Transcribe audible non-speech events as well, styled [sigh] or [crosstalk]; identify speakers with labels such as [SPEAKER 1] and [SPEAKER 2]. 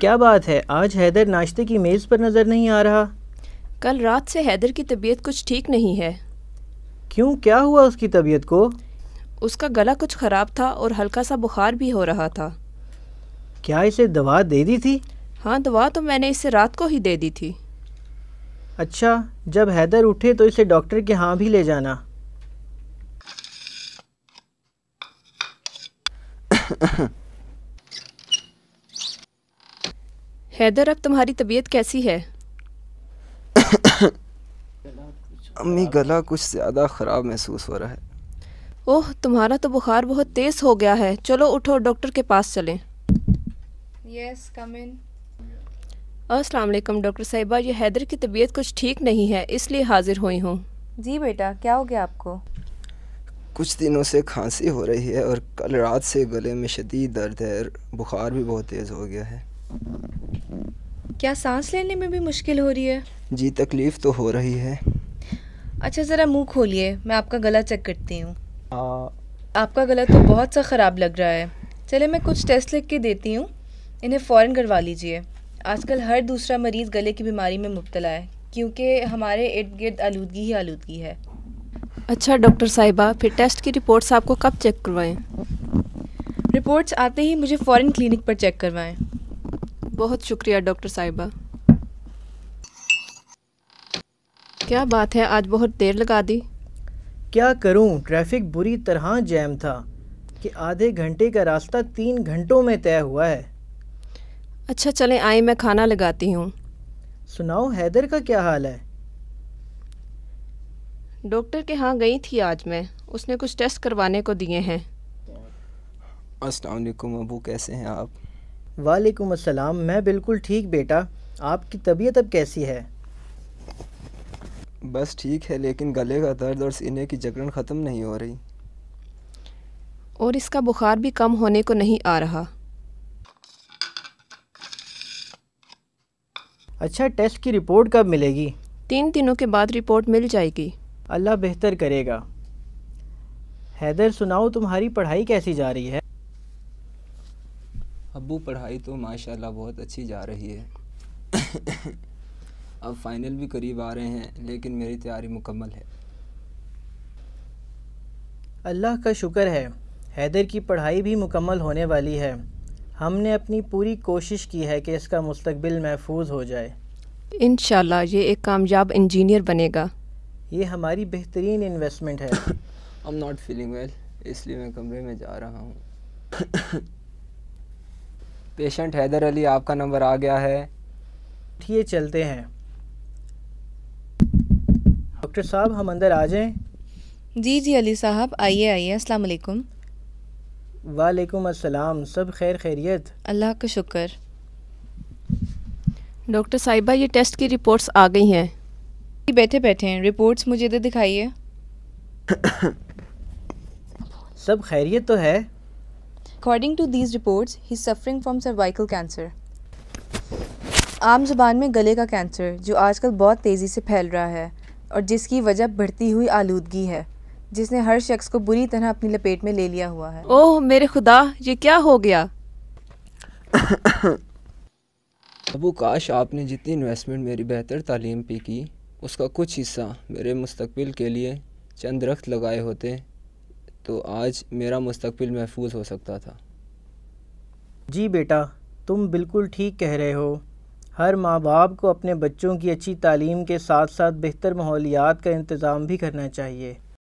[SPEAKER 1] क्या बात है आज हैदर नाश्ते की मेज़ पर नज़र नहीं आ रहा
[SPEAKER 2] कल रात से हैदर की तबीयत कुछ ठीक नहीं है
[SPEAKER 1] क्यों क्या हुआ उसकी तबीयत को
[SPEAKER 2] उसका गला कुछ ख़राब था और हल्का सा बुखार भी हो रहा था
[SPEAKER 1] क्या इसे दवा दे दी थी हाँ दवा तो
[SPEAKER 2] मैंने इसे रात को ही दे दी थी
[SPEAKER 1] अच्छा जब हैदर उठे तो इसे डॉक्टर के यहाँ भी ले जाना
[SPEAKER 2] हैदर अब तुम्हारी तबीयत कैसी है
[SPEAKER 3] अम्मी गला कुछ ज़्यादा ख़राब महसूस हो रहा है
[SPEAKER 2] ओह तुम्हारा तो बुखार बहुत तेज़ हो गया है चलो उठो डॉक्टर के पास चलें
[SPEAKER 4] yes, कम
[SPEAKER 2] डॉक्टर साहिबा ये हैदर की तबीयत कुछ ठीक नहीं है इसलिए हाजिर हुई हूँ जी बेटा क्या हो गया आपको
[SPEAKER 3] कुछ दिनों से खांसी हो रही है और कल रात से गले में शदीद दर्द है और बुखार भी बहुत तेज़ हो गया है
[SPEAKER 4] क्या सांस लेने में भी मुश्किल हो रही है
[SPEAKER 3] जी तकलीफ़ तो हो रही है
[SPEAKER 4] अच्छा ज़रा मुंह खोलिए मैं आपका गला चेक करती हूँ आपका गला तो बहुत सा ख़राब लग रहा है चले मैं कुछ टेस्ट लिख के देती हूँ इन्हें फ़ौरन करवा लीजिए आजकल हर दूसरा मरीज़ गले की बीमारी में मुबतला है क्योंकि हमारे इर्द गिर्द आलूदगी ही आलूदगी है
[SPEAKER 2] अच्छा डॉक्टर साहिबा फिर टेस्ट की रिपोर्ट्स आपको कब चेक करवाएं
[SPEAKER 4] रिपोर्ट्स आते ही मुझे फ़ौरन क्लिनिक पर
[SPEAKER 1] चेक करवाएं
[SPEAKER 2] बहुत शुक्रिया डॉक्टर साहिबा क्या बात है आज बहुत देर लगा दी
[SPEAKER 1] क्या करूं ट्रैफिक बुरी तरह जैम था कि आधे घंटे का रास्ता तीन घंटों में तय हुआ है
[SPEAKER 2] अच्छा चलें आए मैं खाना लगाती हूं
[SPEAKER 1] सुनाओ हैदर का क्या
[SPEAKER 3] हाल है
[SPEAKER 2] डॉक्टर
[SPEAKER 1] के यहाँ गई थी आज मैं उसने
[SPEAKER 2] कुछ टेस्ट करवाने को दिए हैं
[SPEAKER 3] अस्सलाम वालेकुम अबू कैसे हैं आप
[SPEAKER 1] वालेकुम अस्सलाम मैं बिल्कुल ठीक बेटा आपकी तबीयत अब कैसी है
[SPEAKER 3] बस ठीक है लेकिन गले का दर्द और सीने की जकड़न ख़त्म नहीं हो रही
[SPEAKER 2] और इसका बुखार भी कम होने को नहीं आ रहा
[SPEAKER 1] अच्छा टेस्ट की रिपोर्ट कब मिलेगी तीन दिनों के बाद रिपोर्ट मिल जाएगी अल्लाह बेहतर करेगा हैदर सुनाओ तुम्हारी पढ़ाई कैसी जा रही है
[SPEAKER 3] अबू पढ़ाई तो माशाल्लाह बहुत अच्छी जा रही है [coughs] अब फ़ाइनल भी करीब आ रहे हैं लेकिन मेरी तैयारी मुकम्मल है
[SPEAKER 1] अल्लाह का शुक्र है हैदर की पढ़ाई भी मुकम्मल होने वाली है हमने अपनी पूरी कोशिश की है कि इसका मुस्तबिल महफूज हो जाए
[SPEAKER 2] इन ये एक कामयाब इंजीनियर बनेगा
[SPEAKER 3] ये हमारी बेहतरीन इन्वेस्टमेंट है I am not feeling well इसलिए मैं कमरे में जा रहा हूँ पेशेंट हैदर अली आपका नंबर आ गया है है चलते हैं
[SPEAKER 1] डॉक्टर साहब हम अंदर आ जाएं
[SPEAKER 4] जी जी अली साहब आइए आइए अस्सलाम वालेकुम
[SPEAKER 1] वालेकुम अस्सलाम सब खैर खैरियत
[SPEAKER 4] अल्लाह का शुक्र डॉक्टर साहिबा ये टेस्ट की रिपोर्ट्स आ गई
[SPEAKER 1] हैं
[SPEAKER 4] बैठे बैठे हैं रिपोर्ट्स मुझे दिखाइए [coughs]
[SPEAKER 1] सब खैरियत तो है
[SPEAKER 4] according to these reports he suffering from cervical cancer आम जुबान में गले का कैंसर जो आजकल बहुत तेज़ी से फैल रहा है और जिसकी वजह बढ़ती हुई आलूदगी है जिसने हर शख्स को बुरी तरह अपनी लपेट में ले लिया हुआ है ओह मेरे खुदा ये क्या हो गया
[SPEAKER 3] अबू काश आपने जितनी इन्वेस्टमेंट मेरी बेहतर तालीम पे की उसका कुछ हिस्सा मेरे मुस्तबिल के लिए चंद रख्त लगाए होते तो आज मेरा मुस्तबिल महफूज हो सकता था जी बेटा
[SPEAKER 1] तुम बिल्कुल ठीक कह रहे हो हर माँ बाप को अपने बच्चों की अच्छी तालीम के साथ साथ बेहतर माहौलियात का इंतज़ाम भी करना चाहिए